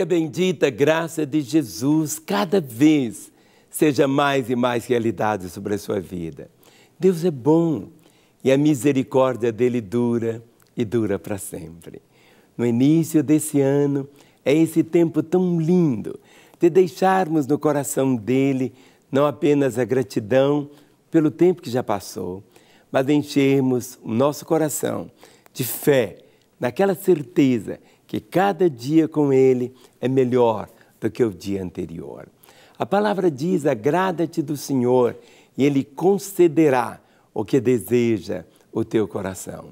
Que a bendita graça de Jesus cada vez seja mais e mais realidade sobre a sua vida. Deus é bom e a misericórdia dele dura e dura para sempre. No início desse ano, é esse tempo tão lindo de deixarmos no coração dele não apenas a gratidão pelo tempo que já passou, mas enchermos o nosso coração de fé, naquela certeza que cada dia com Ele é melhor do que o dia anterior. A palavra diz: agrada-te do Senhor e Ele concederá o que deseja o teu coração.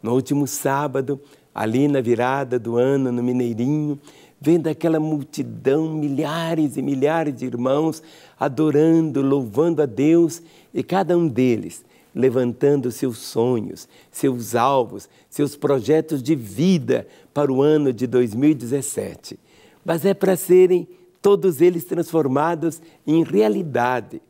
No último sábado, ali na virada do ano, no Mineirinho, vendo aquela multidão, milhares e milhares de irmãos adorando, louvando a Deus, e cada um deles levantando seus sonhos, seus alvos, seus projetos de vida para o ano de 2017. Mas é para serem todos eles transformados em realidade.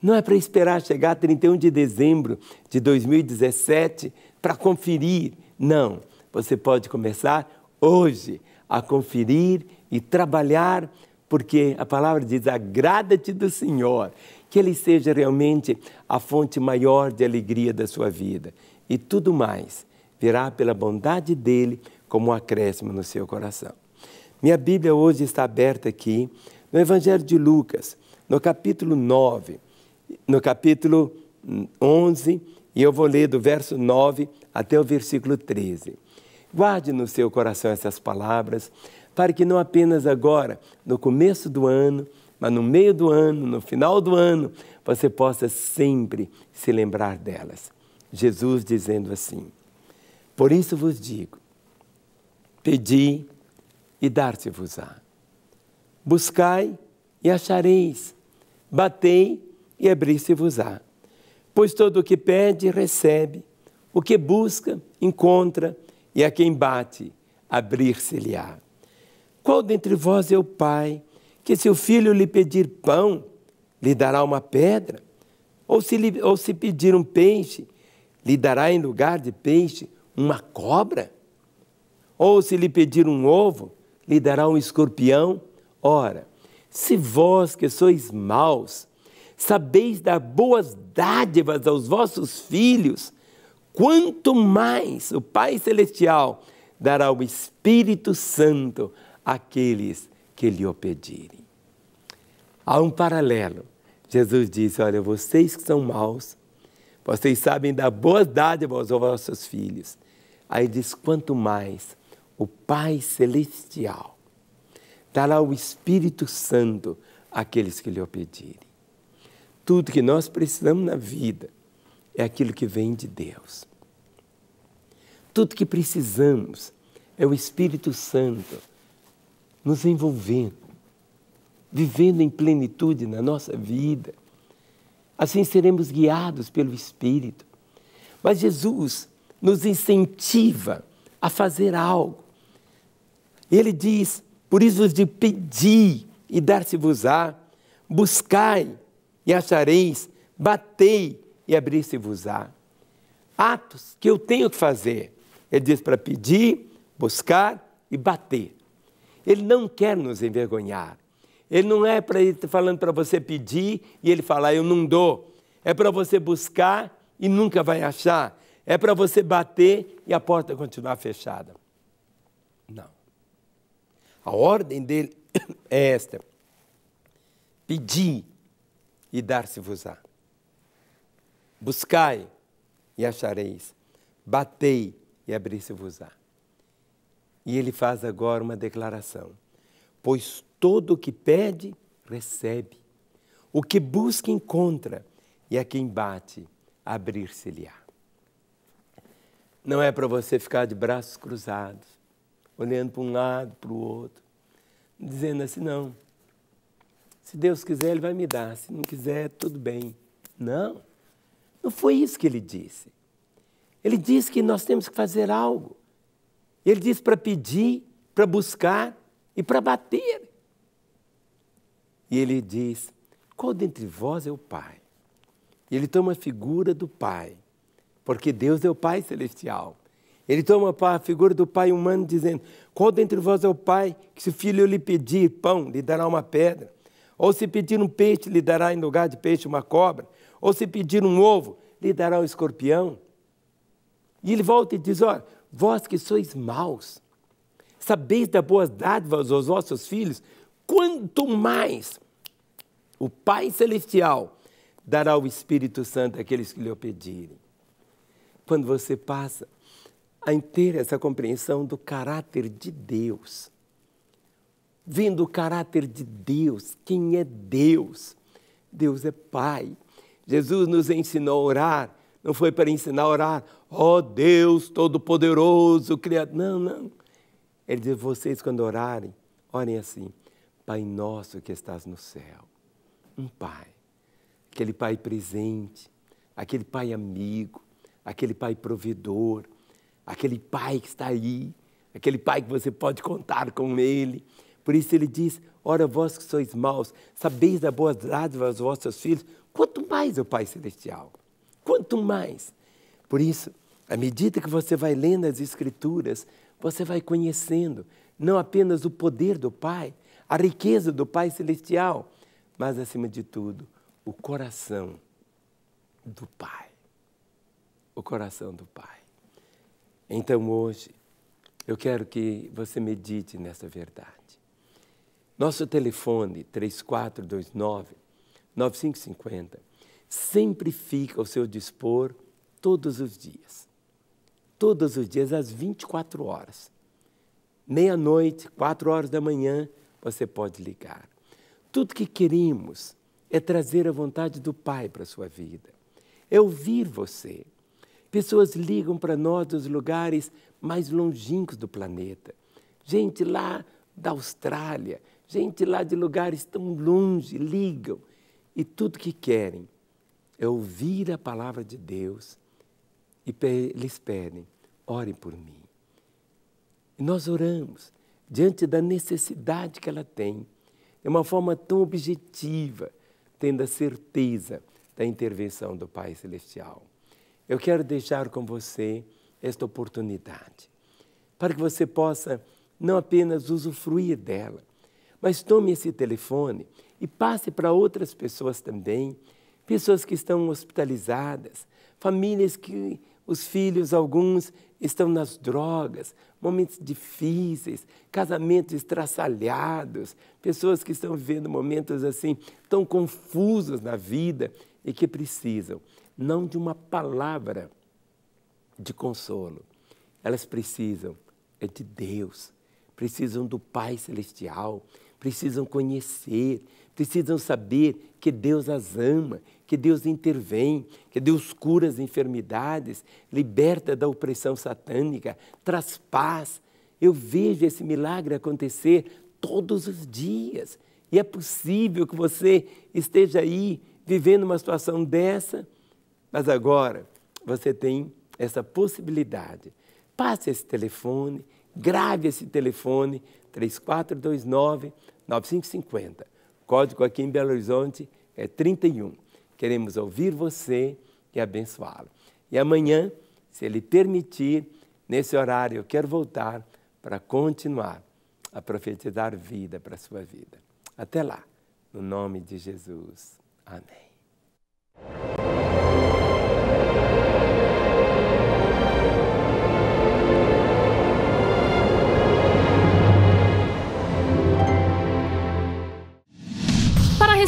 Não é para esperar chegar a 31 de dezembro de 2017 para conferir. Não. Você pode começar hoje a conferir e trabalhar porque a palavra diz: agrada-te do Senhor, que Ele seja realmente a fonte maior de alegria da sua vida. E tudo mais virá pela bondade dele como um acréscimo no seu coração. Minha Bíblia hoje está aberta aqui no Evangelho de Lucas, no capítulo 9, no capítulo 11, e eu vou ler do verso 9 até o versículo 13. Guarde no seu coração essas palavras para que não apenas agora, no começo do ano, mas no meio do ano, no final do ano, você possa sempre se lembrar delas. Jesus dizendo assim: Por isso vos digo, pedi e dar-se-vos-á. Buscai e achareis, batei e abrir-se-vos-á. Pois todo o que pede, recebe, o que busca, encontra, e a quem bate, abrir-se-lhe-á. Qual dentre vós é o pai que, se o filho lhe pedir pão, lhe dará uma pedra? Ou se, lhe, ou se pedir um peixe, lhe dará em lugar de peixe uma cobra? Ou se lhe pedir um ovo, lhe dará um escorpião? Ora, se vós que sois maus, sabeis dar boas dádivas aos vossos filhos, quanto mais o Pai Celestial dará o Espírito Santo aqueles que lhe o pedirem. Há um paralelo. Jesus disse: Olha, vocês que são maus, vocês sabem dar boas dádivas aos vossos filhos. Aí diz: quanto mais o Pai Celestial dará o Espírito Santo àqueles que lhe o pedirem. Tudo que nós precisamos na vida é aquilo que vem de Deus. Tudo que precisamos é o Espírito Santo nos envolvendo, vivendo em plenitude na nossa vida. Assim seremos guiados pelo Espírito. Mas Jesus nos incentiva a fazer algo. Ele diz: Por isso de pedi e dar-se-vos-á, buscai e achareis, batei e abrir-se-vos-á. Atos que eu tenho que fazer. Ele diz para pedir, buscar e bater. Ele não quer nos envergonhar. Ele não é para ele tá falando para você pedir e ele falar eu não dou. É para você buscar e nunca vai achar. É para você bater e a porta continuar fechada. Não. A ordem dele é esta: pedi e dar-se-vos-á. Buscai e achareis. Batei e abrir-se-vos-á. E ele faz agora uma declaração: Pois todo o que pede, recebe. O que busca, encontra. E a quem bate, abrir-se-lhe-á. Não é para você ficar de braços cruzados, olhando para um lado, para o outro, dizendo assim: não. Se Deus quiser, Ele vai me dar. Se não quiser, tudo bem. Não. Não foi isso que ele disse. Ele disse que nós temos que fazer algo. Ele diz para pedir, para buscar e para bater. E ele diz: Qual dentre vós é o Pai? E ele toma a figura do Pai, porque Deus é o Pai celestial. Ele toma a figura do Pai humano, dizendo: Qual dentre vós é o Pai que, se o filho lhe pedir pão, lhe dará uma pedra? Ou se pedir um peixe, lhe dará em lugar de peixe uma cobra? Ou se pedir um ovo, lhe dará um escorpião? E ele volta e diz: Olha, Vós que sois maus, sabeis da boas dádivas aos vossos filhos, quanto mais o Pai Celestial dará o Espírito Santo àqueles que lhe o pedirem. Quando você passa a ter essa compreensão do caráter de Deus, vendo o caráter de Deus, quem é Deus? Deus é Pai. Jesus nos ensinou a orar não foi para ensinar a orar, ó oh, Deus Todo-Poderoso, Criador. Não, não. Ele diz: vocês, quando orarem, orem assim: Pai nosso que estás no céu. Um Pai, aquele Pai presente, aquele Pai amigo, aquele Pai provedor, aquele Pai que está aí, aquele Pai que você pode contar com Ele. Por isso ele diz: Ora, vós que sois maus, sabeis a boas dádivas aos vossos filhos, quanto mais o Pai Celestial. Quanto mais. Por isso, à medida que você vai lendo as Escrituras, você vai conhecendo não apenas o poder do Pai, a riqueza do Pai Celestial, mas, acima de tudo, o coração do Pai. O coração do Pai. Então, hoje, eu quero que você medite nessa verdade. Nosso telefone 3429 9550 sempre fica ao seu dispor todos os dias. Todos os dias, às 24 horas. Meia-noite, 4 horas da manhã, você pode ligar. Tudo que queremos é trazer a vontade do Pai para a sua vida, é ouvir você. Pessoas ligam para nós dos lugares mais longínquos do planeta. Gente lá da Austrália, gente lá de lugares tão longe ligam e tudo que querem é ouvir a palavra de Deus e pe eles pedem, orem por mim. E nós oramos diante da necessidade que ela tem. É uma forma tão objetiva, tendo a certeza da intervenção do Pai Celestial. Eu quero deixar com você esta oportunidade, para que você possa não apenas usufruir dela, mas tome esse telefone e passe para outras pessoas também pessoas que estão hospitalizadas, famílias que os filhos, alguns, estão nas drogas, momentos difíceis, casamentos estraçalhados, pessoas que estão vivendo momentos assim tão confusos na vida e que precisam não de uma palavra de consolo, elas precisam é de Deus, precisam do Pai Celestial, precisam conhecer, precisam saber que Deus as ama, que Deus intervém, que Deus cura as enfermidades, liberta da opressão satânica, traz paz. Eu vejo esse milagre acontecer todos os dias. E é possível que você esteja aí vivendo uma situação dessa, mas agora você tem essa possibilidade. Passe esse telefone, grave esse telefone 3429 9550. Código aqui em Belo Horizonte é 31. Queremos ouvir você e abençoá-lo. E amanhã, se ele permitir, nesse horário eu quero voltar para continuar a profetizar vida para a sua vida. Até lá, no nome de Jesus. Amém.